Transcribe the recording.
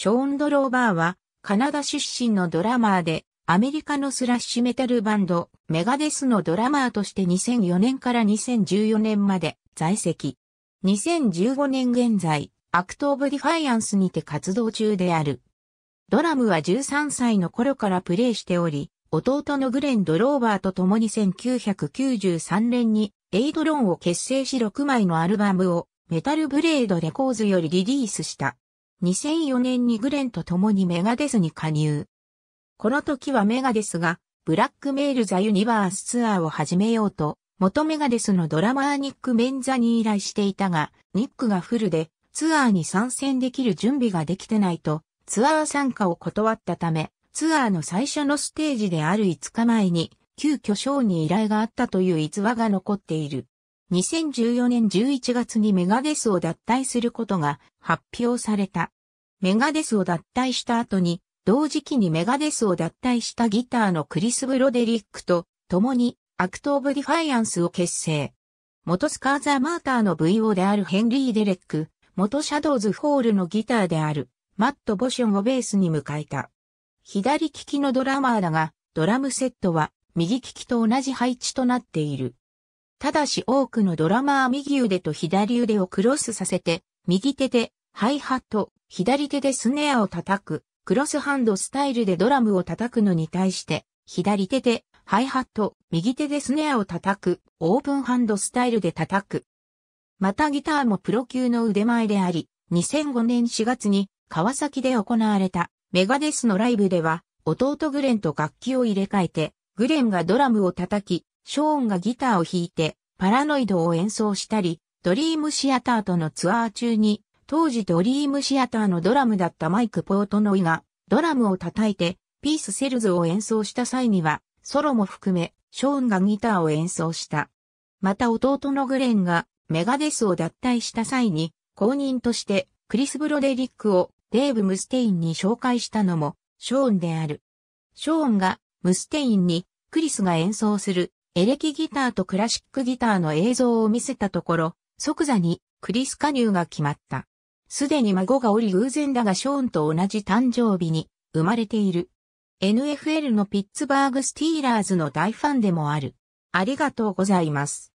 ショーン・ドローバーは、カナダ出身のドラマーで、アメリカのスラッシュメタルバンド、メガデスのドラマーとして2004年から2014年まで在籍。2015年現在、アクト・オブ・ディファイアンスにて活動中である。ドラムは13歳の頃からプレイしており、弟のグレン・ドローバーと共に1993年にエイドローンを結成し6枚のアルバムをメタルブレードレコーズよりリリースした。2004年にグレンと共にメガデスに加入。この時はメガデスが、ブラックメールザユニバースツアーを始めようと、元メガデスのドラマーニック・メンザに依頼していたが、ニックがフルでツアーに参戦できる準備ができてないと、ツアー参加を断ったため、ツアーの最初のステージである5日前に、急遽ショーに依頼があったという逸話が残っている。2014年11月にメガデスを脱退することが発表された。メガデスを脱退した後に、同時期にメガデスを脱退したギターのクリス・ブロデリックと共にアクト・オブ・ディファイアンスを結成。元スカーザ・マーターの VO であるヘンリー・デレック、元シャドウズ・ホールのギターであるマット・ボションをベースに迎えた。左利きのドラマーだが、ドラムセットは右利きと同じ配置となっている。ただし多くのドラマー右腕と左腕をクロスさせて、右手でハイハット、左手でスネアを叩く、クロスハンドスタイルでドラムを叩くのに対して、左手でハイハット、右手でスネアを叩く、オープンハンドスタイルで叩く。またギターもプロ級の腕前であり、2005年4月に川崎で行われたメガデスのライブでは、弟グレンと楽器を入れ替えて、グレンがドラムを叩き、ショーンがギターを弾いて、パラノイドを演奏したり、ドリームシアターとのツアー中に当時ドリームシアターのドラムだったマイク・ポートノイがドラムを叩いてピース・セルズを演奏した際にはソロも含めショーンがギターを演奏した。また弟のグレンがメガデスを脱退した際に公認としてクリス・ブロデリックをデーブ・ムステインに紹介したのもショーンである。ショーンがムステインにクリスが演奏するエレキギターとクラシックギターの映像を見せたところ、即座にクリス加入が決まった。すでに孫がおり偶然だがショーンと同じ誕生日に生まれている。NFL のピッツバーグスティーラーズの大ファンでもある。ありがとうございます。